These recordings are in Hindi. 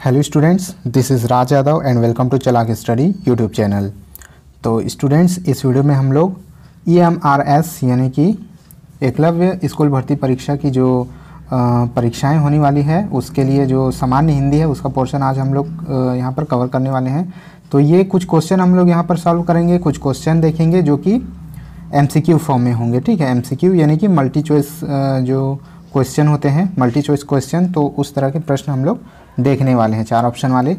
hello students this is Raj Yadav and welcome to Chalak study YouTube channel तो स्टूडेंट्स इस वीडियो में हम लोग ई एम आर एस यानी कि एकलव्य स्कूल भर्ती परीक्षा की जो परीक्षाएं होने वाली है उसके लिए जो सामान्य हिंदी है उसका पोर्शन आज हम लोग यहाँ पर कवर करने वाले हैं तो ये कुछ क्वेश्चन हम लोग यहाँ पर सॉल्व करेंगे कुछ क्वेश्चन देखेंगे जो कि एम फॉर्म में होंगे ठीक है एम यानी कि मल्टी चॉइस जो क्वेश्चन होते हैं मल्टी चॉइस क्वेश्चन तो उस तरह के प्रश्न हम लोग देखने वाले हैं चार ऑप्शन वाले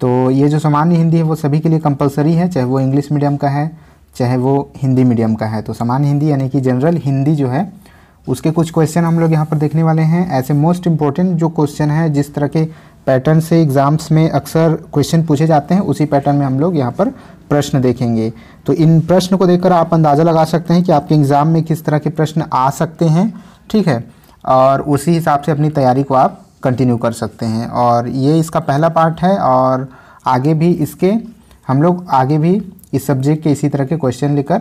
तो ये जो सामान्य हिंदी है वो सभी के लिए कंपलसरी है चाहे वो इंग्लिश मीडियम का है चाहे वो हिंदी मीडियम का है तो सामान्य हिंदी यानी कि जनरल हिंदी जो है उसके कुछ क्वेश्चन हम लोग यहाँ पर देखने वाले हैं ऐसे मोस्ट इम्पॉर्टेंट जो क्वेश्चन है जिस तरह के पैटर्न से एग्ज़ाम्स में अक्सर क्वेश्चन पूछे जाते हैं उसी पैटर्न में हम लोग यहाँ पर प्रश्न देखेंगे तो इन प्रश्न को देखकर आप अंदाज़ा लगा सकते हैं कि आपके एग्ज़ाम में किस तरह के प्रश्न आ सकते हैं ठीक है और उसी हिसाब से अपनी तैयारी को आप कंटिन्यू कर सकते हैं और ये इसका पहला पार्ट है और आगे भी इसके हम लोग आगे भी इस सब्जेक्ट के इसी तरह के क्वेश्चन लेकर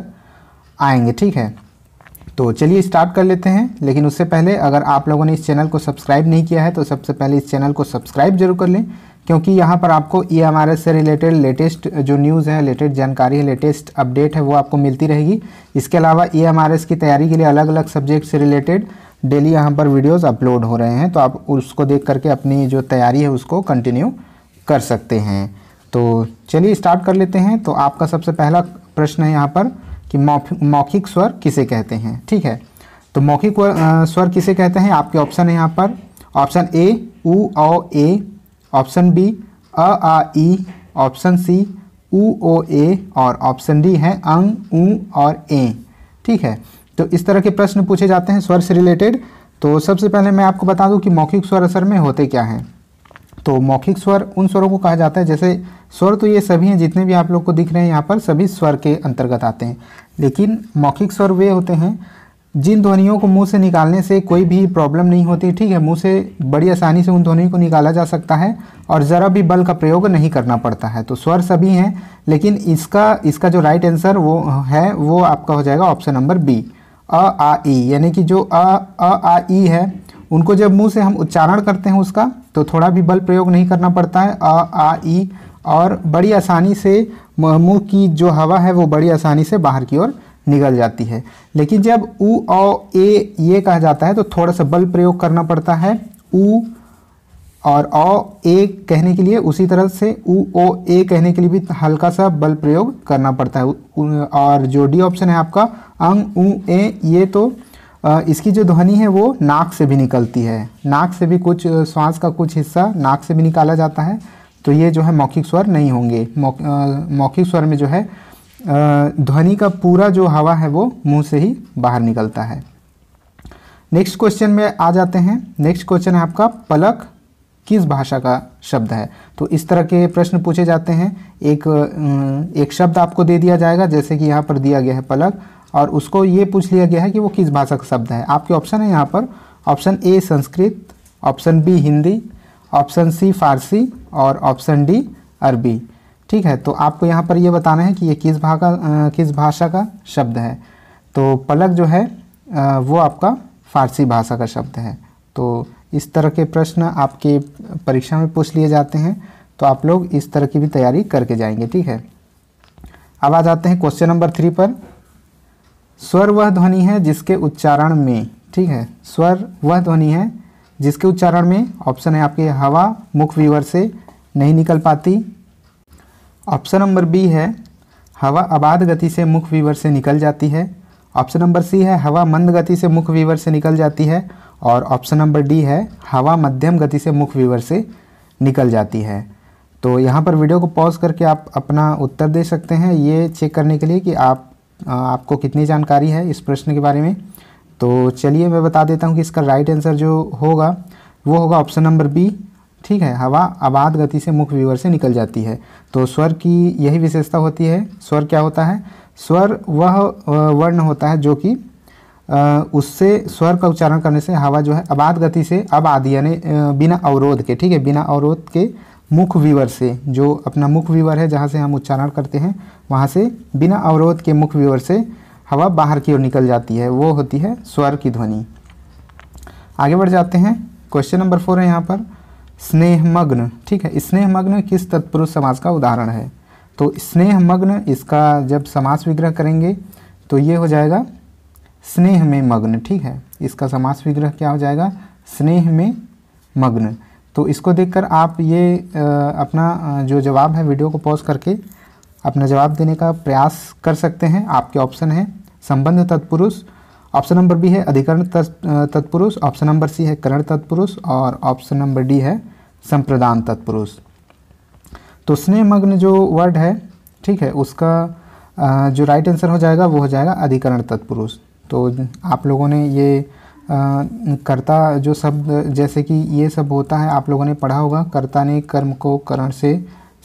आएंगे ठीक है तो चलिए स्टार्ट कर लेते हैं लेकिन उससे पहले अगर आप लोगों ने इस चैनल को सब्सक्राइब नहीं किया है तो सबसे पहले इस चैनल को सब्सक्राइब जरूर कर लें क्योंकि यहाँ पर आपको ई एम आर एस से रिलेटेड लेटेस्ट जो न्यूज़ है लेटेस्ट जानकारी है लेटेस्ट अपडेट है वो आपको मिलती रहेगी इसके अलावा ई एम आर एस की तैयारी के लिए अलग अलग सब्जेक्ट से रिलेटेड डेली यहाँ पर वीडियोस अपलोड हो रहे हैं तो आप उसको देख करके अपनी जो तैयारी है उसको कंटिन्यू कर सकते हैं तो चलिए स्टार्ट कर लेते हैं तो आपका सबसे पहला प्रश्न है यहाँ पर कि मौखिक स्वर किसे कहते हैं ठीक है तो मौखिक स्वर किसे कहते हैं आपके ऑप्शन है यहाँ पर ऑप्शन ए उ ओ ए ऑप्शन बी अ आ ई ऑप्शन सी उ ओ ए और ऑप्शन डी है अंग ऊ और ए ठीक है तो इस तरह के प्रश्न पूछे जाते हैं स्वर से रिलेटेड तो सबसे पहले मैं आपको बता दूं कि मौखिक स्वर असर में होते क्या हैं तो मौखिक स्वर उन स्वरों को कहा जाता है जैसे स्वर तो ये सभी हैं जितने भी आप लोग को दिख रहे हैं यहाँ पर सभी स्वर के अंतर्गत आते हैं लेकिन मौखिक स्वर वे होते हैं जिन ध्वनियों को मुंह से निकालने से कोई भी प्रॉब्लम नहीं होती ठीक है मुंह से बड़ी आसानी से उन ध्वनियों को निकाला जा सकता है और ज़रा भी बल का प्रयोग नहीं करना पड़ता है तो स्वर सभी हैं लेकिन इसका इसका जो राइट आंसर वो है वो आपका हो जाएगा ऑप्शन नंबर बी अ आ ई यानी कि जो अ अ आ ई है उनको जब मुंह से हम उच्चारण करते हैं उसका तो थोड़ा भी बल प्रयोग नहीं करना पड़ता है अ आ ई और बड़ी आसानी से मुंह की जो हवा है वो बड़ी आसानी से बाहर की ओर निकल जाती है लेकिन जब उ ओ ए ये कहा जाता है तो थोड़ा सा बल प्रयोग करना पड़ता है उ और अ ए कहने के लिए उसी तरह से उ ओ ए कहने के लिए भी हल्का सा बल प्रयोग करना पड़ता है और जो डी ऑप्शन है आपका अंग उ ए ये तो इसकी जो ध्वनि है वो नाक से भी निकलती है नाक से भी कुछ श्वास का कुछ हिस्सा नाक से भी निकाला जाता है तो ये जो है मौखिक स्वर नहीं होंगे मौखिक स्वर में जो है ध्वनि का पूरा जो हवा है वो मुंह से ही बाहर निकलता है नेक्स्ट क्वेश्चन में आ जाते हैं नेक्स्ट क्वेश्चन है आपका पलक किस भाषा का शब्द है तो इस तरह के प्रश्न पूछे जाते हैं एक एक शब्द आपको दे दिया जाएगा जैसे कि यहाँ पर दिया गया है पलक और उसको ये पूछ लिया गया है कि वो किस भाषा का शब्द है आपके ऑप्शन है यहाँ पर option A Sanskrit option B Hindi option C Farsi और ऑप्शन डी अरबी ठीक है तो आपको यहाँ पर ये बताना है कि ये किस भाषा किस भाषा का शब्द है तो पलक जो है वो आपका फारसी भाषा का शब्द है तो इस तरह के प्रश्न आपके परीक्षा में पूछ लिए जाते हैं तो आप लोग इस तरह की भी तैयारी करके जाएंगे ठीक है अब आ जाते हैं क्वेश्चन नंबर थ्री पर स्वर वह ध्वनि है जिसके उच्चारण में ठीक है स्वर वह ध्वनि है जिसके उच्चारण में ऑप्शन है आपके हवा मुख विवर से नहीं निकल पाती ऑप्शन नंबर बी है हवा अबाध गति से मुख विवर से निकल जाती है ऑप्शन नंबर सी है हवा मंद गति से मुख विवर से निकल जाती है और ऑप्शन नंबर डी है हवा मध्यम गति से मुख्य विवर से निकल जाती है तो यहाँ पर वीडियो को पॉज करके आप अपना उत्तर दे सकते हैं ये चेक करने के लिए कि आप आपको कितनी जानकारी है इस प्रश्न के बारे में तो चलिए मैं बता देता हूँ कि इसका राइट आंसर जो होगा वो होगा ऑप्शन नंबर बी ठीक है हवा आबाद गति से मुख विवर से निकल जाती है तो स्वर की यही विशेषता होती है स्वर क्या होता है स्वर वह वर्ण होता है जो कि उससे स्वर का उच्चारण करने से हवा जो है आबाद गति से आबाद यानी बिना अवरोध के ठीक है बिना अवरोध के मुख विवर से जो अपना मुख विवर है जहाँ से हम उच्चारण करते हैं वहाँ से बिना अवरोध के मुख विवर से हवा बाहर की ओर निकल जाती है वो होती है स्वर की ध्वनि आगे बढ़ जाते हैं क्वेश्चन नंबर फोर है यहाँ पर स्नेहमग्न ठीक है स्नेहमग्न किस तत्पुरुष समाज का उदाहरण है तो स्नेहमग्न इसका जब समास विग्रह करेंगे तो ये हो जाएगा स्नेह में मग्न ठीक है इसका समास विग्रह क्या हो जाएगा स्नेह में मग्न तो इसको देखकर आप ये अपना जो जवाब है वीडियो को पॉज करके अपना जवाब देने का प्रयास कर सकते हैं आपके ऑप्शन है संबंध तत्पुरुष ऑप्शन नंबर बी है अधिकरण तत्पुरुष ऑप्शन नंबर सी है करण तत्पुरुष और ऑप्शन नंबर डी है संप्रदान तत्पुरुष तो स्नेहमग्न जो वर्ड है ठीक है उसका जो राइट आंसर हो जाएगा वो हो जाएगा अधिकरण तत्पुरुष तो आप लोगों ने ये कर्ता जो शब्द जैसे कि ये सब होता है आप लोगों ने पढ़ा होगा कर्ता ने कर्म को करण से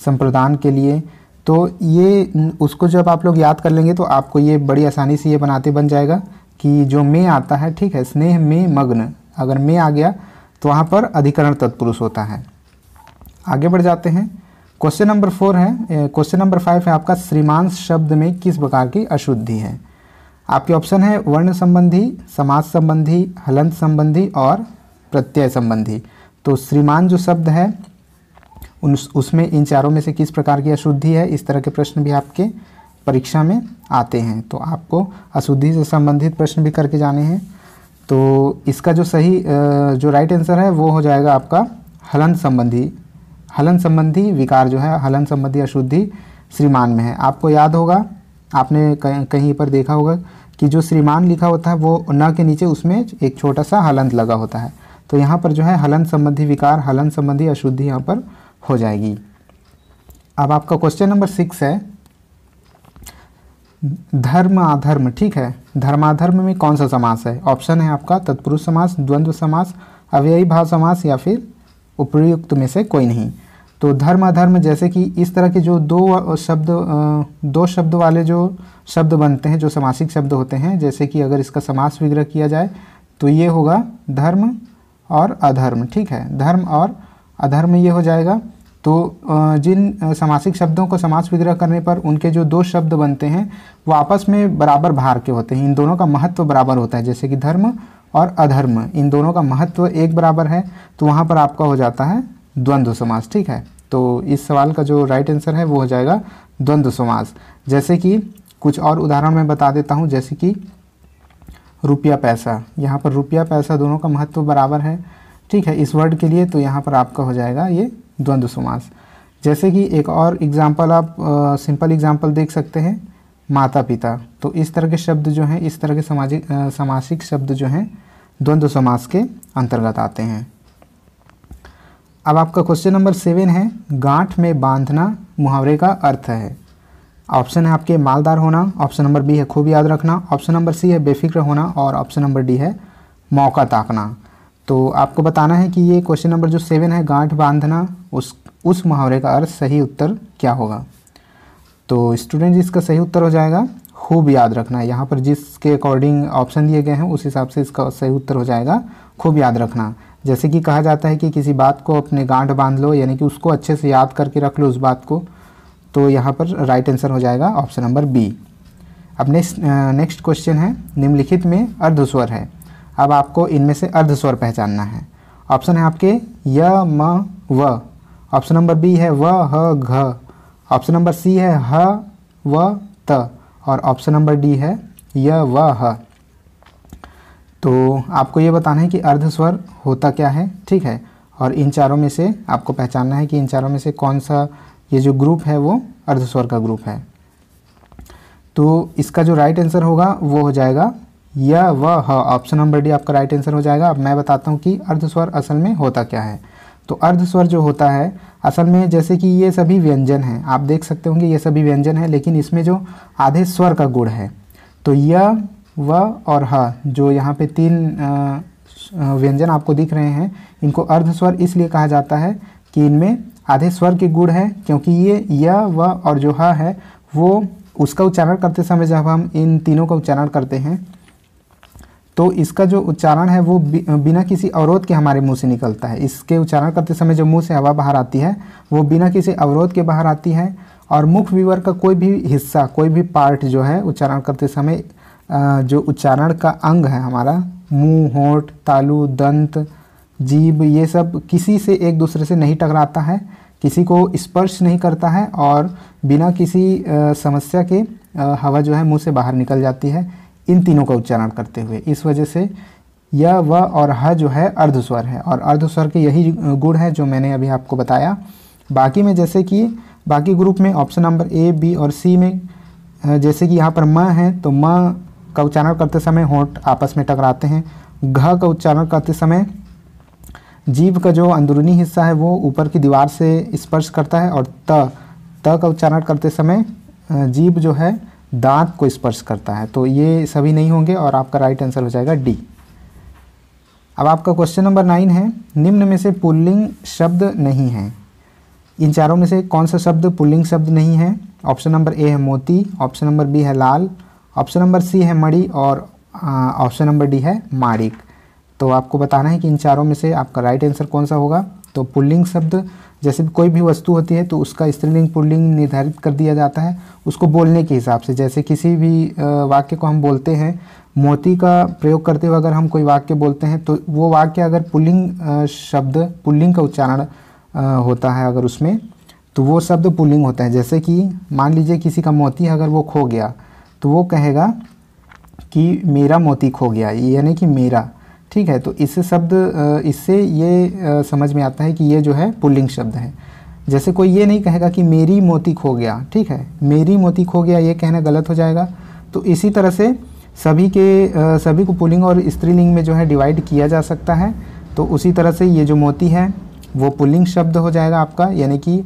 संप्रदान के लिए तो ये उसको जब आप लोग याद कर लेंगे तो आपको ये बड़ी आसानी से ये बनाते बन जाएगा कि जो में आता है ठीक है स्नेह में मग्न अगर में आ गया तो वहाँ पर अधिकरण तत्पुरुष होता है आगे बढ़ जाते हैं क्वेश्चन नंबर फोर है क्वेश्चन नंबर फाइव है आपका श्रीमान शब्द में किस प्रकार की अशुद्धि है आपके ऑप्शन है वर्ण संबंधी समाज संबंधी हलंत संबंधी और प्रत्यय संबंधी तो श्रीमान जो शब्द है उन उसमें इन चारों में से किस प्रकार की अशुद्धि है इस तरह के प्रश्न भी आपके परीक्षा में आते हैं तो आपको अशुद्धि से संबंधित प्रश्न भी करके जाने हैं तो इसका जो सही जो राइट आंसर है वो हो जाएगा आपका हलन संबंधी हलन संबंधी विकार जो है हलन संबंधी अशुद्धि श्रीमान में है आपको याद होगा आपने कहीं पर देखा होगा कि जो श्रीमान लिखा होता है वो न के नीचे उसमें एक छोटा सा हलंत लगा होता है तो यहाँ पर जो है हलन संबंधी विकार हलन संबंधी अशुद्धि यहाँ पर हो जाएगी अब आपका क्वेश्चन नंबर सिक्स है धर्म अधर्म ठीक है धर्माधर्म में कौन सा समास है ऑप्शन है आपका तत्पुरुष समास द्वंद्व समास अव्ययी भाव समास या फिर उपयुक्त में से कोई नहीं तो धर्म अधर्म जैसे कि इस तरह के जो दो शब्द दो शब्द वाले जो शब्द बनते हैं जो समासिक शब्द होते हैं जैसे कि अगर इसका समास विग्रह किया जाए तो ये होगा धर्म और अधर्म ठीक है धर्म और अधर्म ये हो जाएगा तो जिन समासिक शब्दों को समास विग्रह करने पर उनके जो दो शब्द बनते हैं वो आपस में बराबर भार के होते हैं इन दोनों का महत्व बराबर होता है जैसे कि धर्म और अधर्म इन दोनों का महत्व एक बराबर है तो वहाँ पर आपका हो जाता है द्वंद्व समास ठीक है तो इस सवाल का जो राइट आंसर है वो हो जाएगा द्वंद्व समास जैसे कि कुछ और उदाहरण मैं बता देता हूँ जैसे कि रुपया पैसा यहाँ पर रुपया पैसा दोनों का महत्व बराबर है ठीक है इस वर्ड के लिए तो यहाँ पर आपका हो जाएगा ये द्वंद्व समास जैसे कि एक और एग्जाम्पल आप सिंपल एग्जाम्पल देख सकते हैं माता पिता तो इस तरह के शब्द जो हैं इस तरह के सामाजिक सामासिक शब्द जो हैं द्वंद्व समास के अंतर्गत आते हैं अब आपका क्वेश्चन नंबर सेवन है गांठ में बांधना मुहावरे का अर्थ है ऑप्शन है आपके मालदार होना ऑप्शन नंबर बी है खूब याद रखना ऑप्शन नंबर सी है बेफिक्र होना और ऑप्शन नंबर डी है मौका ताकना तो आपको बताना है कि ये क्वेश्चन नंबर जो सेवन है गांठ बांधना उस उस मुहावरे का अर्थ सही उत्तर क्या होगा तो स्टूडेंट इसका सही उत्तर हो जाएगा खूब याद रखना है यहाँ पर जिसके अकॉर्डिंग ऑप्शन दिए गए हैं उस हिसाब से इसका सही उत्तर हो जाएगा खूब याद रखना जैसे कि कहा जाता है कि किसी बात को अपने गांठ बांध लो यानी कि उसको अच्छे से याद करके रख लो उस बात को तो यहाँ पर राइट आंसर हो जाएगा ऑप्शन नंबर बी अब नेक्स्ट नेक्स्ट क्वेश्चन है निम्नलिखित में अर्धस्वर है अब आपको इनमें से अर्धस्वर पहचानना है ऑप्शन है आपके य म व ऑप्शन नंबर बी है व ह घ ऑप्शन नंबर सी है ह व त और ऑप्शन नंबर डी है य व ह तो आपको ये बताना है कि अर्ध स्वर होता क्या है ठीक है और इन चारों में से आपको पहचानना है कि इन चारों में से कौन सा ये जो ग्रुप है वो अर्ध स्वर का ग्रुप है तो इसका जो राइट आंसर होगा वो हो जाएगा या व ऑप्शन नंबर डी आपका राइट आंसर हो जाएगा अब मैं बताता हूँ कि अर्ध स्वर असल में होता क्या है तो अर्ध स्वर जो होता है असल में जैसे कि ये सभी व्यंजन हैं आप देख सकते होंगे ये सभी व्यंजन हैं लेकिन इसमें जो आधे स्वर का गुण है तो यह व और ह जो यहाँ पे तीन व्यंजन आपको दिख रहे हैं इनको अर्धस्वर इसलिए कहा जाता है कि इनमें आधे स्वर के गुण है क्योंकि ये य व और जो ह है वो उसका उच्चारण करते समय जब हम इन तीनों का उच्चारण करते हैं तो इसका जो उच्चारण है वो बिना किसी अवरोध के हमारे मुंह से निकलता है इसके उच्चारण करते समय जो मुंह से हवा बाहर आती है वो बिना किसी अवरोध के बाहर आती है और मुख विवर का कोई भी हिस्सा कोई भी पार्ट जो है उच्चारण करते समय जो उच्चारण का अंग है हमारा मुंह होठ तालु दंत जीभ ये सब किसी से एक दूसरे से नहीं टकराता है किसी को स्पर्श नहीं करता है और बिना किसी समस्या के हवा जो है मुंह से बाहर निकल जाती है इन तीनों का उच्चारण करते हुए इस वजह से यह व और ह जो है अर्धस्वर है और अर्धस्वर के यही गुण है जो मैंने अभी आपको बताया बाकी में जैसे कि बाकी ग्रुप में ऑप्शन नंबर ए बी और सी में जैसे कि यहाँ पर म है तो म का उच्चारण करते समय होंठ आपस में टकराते हैं घ का उच्चारण करते समय जीव का जो अंदरूनी हिस्सा है वो ऊपर की दीवार से स्पर्श करता है और त त का उच्चारण करते समय जीव जो है दांत को स्पर्श करता है तो ये सभी नहीं होंगे और आपका राइट आंसर हो जाएगा डी अब आपका क्वेश्चन नंबर नाइन है निम्न में से पुल्लिंग शब्द नहीं है इन चारों में से कौन सा शब्द पुल्लिंग शब्द नहीं है ऑप्शन नंबर ए है मोती ऑप्शन नंबर बी है लाल ऑप्शन नंबर सी है मड़ी और ऑप्शन नंबर डी है मारिक तो आपको बताना है कि इन चारों में से आपका राइट आंसर कौन सा होगा तो पुल्लिंग शब्द जैसे कोई भी वस्तु होती है तो उसका स्त्रीलिंग पुल्लिंग निर्धारित कर दिया जाता है उसको बोलने के हिसाब से जैसे किसी भी वाक्य को हम बोलते हैं मोती का प्रयोग करते हुए अगर हम कोई वाक्य बोलते हैं तो वो वाक्य अगर पुल्लिंग शब्द पुल्लिंग का उच्चारण होता है अगर उसमें तो वो शब्द पुल्लिंग होता है जैसे कि मान लीजिए किसी का मोती अगर वो खो गया तो वो कहेगा कि मेरा मोती खो गया यानी कि मेरा ठीक है तो इससे शब्द इससे ये समझ में आता है कि ये जो है पुल्लिंग शब्द है जैसे कोई ये नहीं कहेगा कि मेरी मोती खो गया ठीक है मेरी मोती खो गया ये कहना गलत हो जाएगा तो इसी तरह से सभी के सभी को पुलिंग और स्त्रीलिंग में जो है डिवाइड किया जा सकता है तो उसी तरह से ये जो मोती है वो पुलिंग शब्द हो जाएगा आपका यानी कि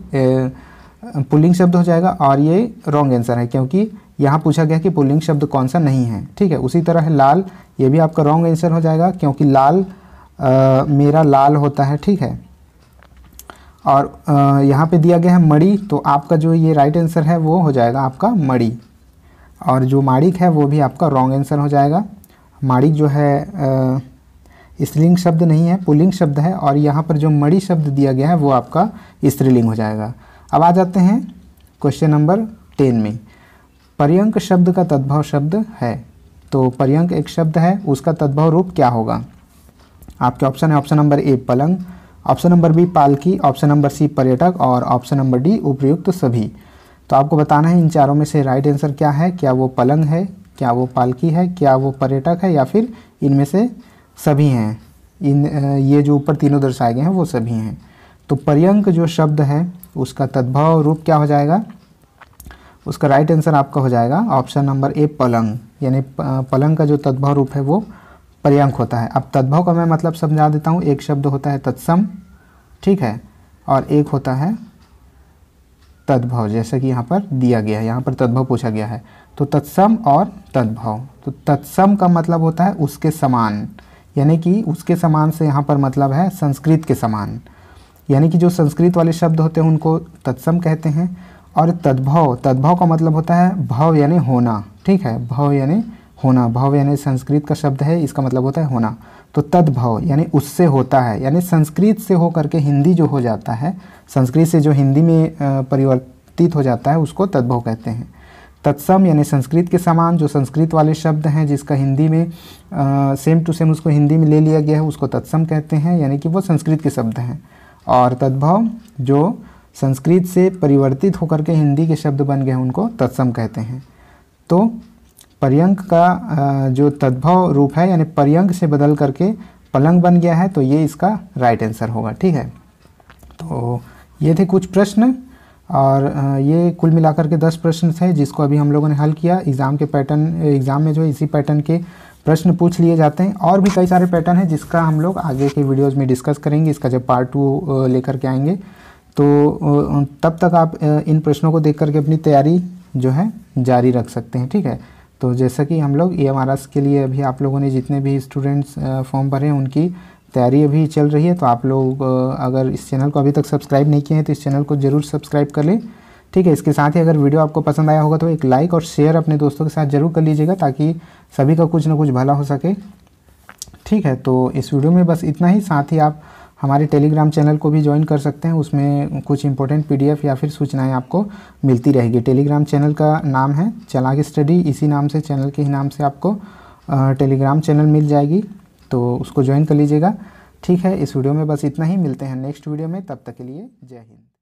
पुलिंग शब्द हो जाएगा और ये रॉन्ग आंसर है क्योंकि यहाँ पूछा गया कि पुल्लिंग शब्द कौन सा नहीं है ठीक है उसी तरह है लाल ये भी आपका रॉन्ग आंसर हो जाएगा क्योंकि लाल आ, मेरा लाल होता है ठीक है और आ, यहाँ पे दिया गया है मड़ी तो आपका जो ये राइट आंसर है वो हो जाएगा आपका मड़ी और जो माड़िक है वो भी आपका रॉन्ग आंसर हो जाएगा माड़िक जो है स्त्रीलिंग शब्द नहीं है पुलिंग शब्द है और यहाँ पर जो मड़ी शब्द दिया गया है वो आपका स्त्रीलिंग हो जाएगा अब आ जाते हैं क्वेश्चन नंबर टेन में पर्यंक शब्द का तद्भव शब्द है तो पर्यंक एक शब्द है उसका तद्भव रूप क्या होगा आपके ऑप्शन है ऑप्शन नंबर ए पलंग ऑप्शन नंबर बी पालकी ऑप्शन नंबर सी पर्यटक और ऑप्शन नंबर डी उपयुक्त सभी तो आपको बताना है इन चारों में से राइट आंसर क्या है क्या वो पलंग है क्या वो पालकी है क्या वो पर्यटक है या फिर इनमें से सभी हैं इन ये जो ऊपर तीनों दर्शाए गए हैं वो सभी हैं तो पर्यंक जो शब्द है उसका तद्भव रूप क्या हो जाएगा उसका राइट आंसर आपका हो जाएगा ऑप्शन नंबर ए पलंग यानी पलंग का जो तद्भव रूप है वो पर्यंक होता है अब तद्भव का मैं मतलब समझा देता हूँ एक शब्द होता है तत्सम ठीक है और एक होता है तद्भव जैसा कि यहाँ पर दिया गया है यहाँ पर तद्भव पूछा गया है तो तत्सम और तद्भव तो तत्सम का मतलब होता है उसके समान यानी कि उसके समान से यहाँ पर मतलब है संस्कृत के समान यानी कि जो संस्कृत वाले शब्द होते हैं उनको तत्सम कहते हैं और तद्भव तद्भव का मतलब होता है भव यानी होना ठीक है भव यानी होना भव यानी संस्कृत का शब्द है इसका मतलब होता है होना तो तद्भव यानी उससे होता है यानी संस्कृत से हो करके हिंदी जो हो जाता है संस्कृत से जो हिंदी में परिवर्तित हो जाता है उसको तद्भव कहते हैं तत्सम यानी संस्कृत के समान जो संस्कृत वाले शब्द हैं जिसका हिंदी में आ, सेम टू सेम उसको हिंदी में ले लिया गया है उसको तत्सम कहते हैं यानी कि वो संस्कृत के शब्द हैं और तद्भव जो संस्कृत से परिवर्तित होकर के हिंदी के शब्द बन गए उनको तत्सम कहते हैं तो पर्यंक का जो तद्भव रूप है यानी पर्यंक से बदल करके पलंग बन गया है तो ये इसका राइट आंसर होगा ठीक है तो ये थे कुछ प्रश्न और ये कुल मिलाकर के दस प्रश्न थे जिसको अभी हम लोगों ने हल किया एग्ज़ाम के पैटर्न एग्ज़ाम में जो है इसी पैटर्न के प्रश्न पूछ लिए जाते हैं और भी कई सारे पैटर्न हैं जिसका हम लोग आगे के वीडियोज़ में डिस्कस करेंगे इसका जब पार्ट टू लेकर के आएंगे तो तब तक आप इन प्रश्नों को देख करके अपनी तैयारी जो है जारी रख सकते हैं ठीक है तो जैसा कि हम लोग ई e एम के लिए अभी आप लोगों ने जितने भी स्टूडेंट्स फॉर्म भरे हैं उनकी तैयारी अभी चल रही है तो आप लोग अगर इस चैनल को अभी तक सब्सक्राइब नहीं किए हैं तो इस चैनल को ज़रूर सब्सक्राइब कर लें ठीक है इसके साथ ही अगर वीडियो आपको पसंद आया होगा तो एक लाइक और शेयर अपने दोस्तों के साथ जरूर कर लीजिएगा ताकि सभी का कुछ ना कुछ भला हो सके ठीक है तो इस वीडियो में बस इतना ही साथ ही आप हमारे टेलीग्राम चैनल को भी ज्वाइन कर सकते हैं उसमें कुछ इंपॉर्टेंट पीडीएफ या फिर सूचनाएं आपको मिलती रहेगी टेलीग्राम चैनल का नाम है चलाक स्टडी इसी नाम से चैनल के ही नाम से आपको टेलीग्राम चैनल मिल जाएगी तो उसको ज्वाइन कर लीजिएगा ठीक है इस वीडियो में बस इतना ही मिलते हैं नेक्स्ट वीडियो में तब तक के लिए जय हिंद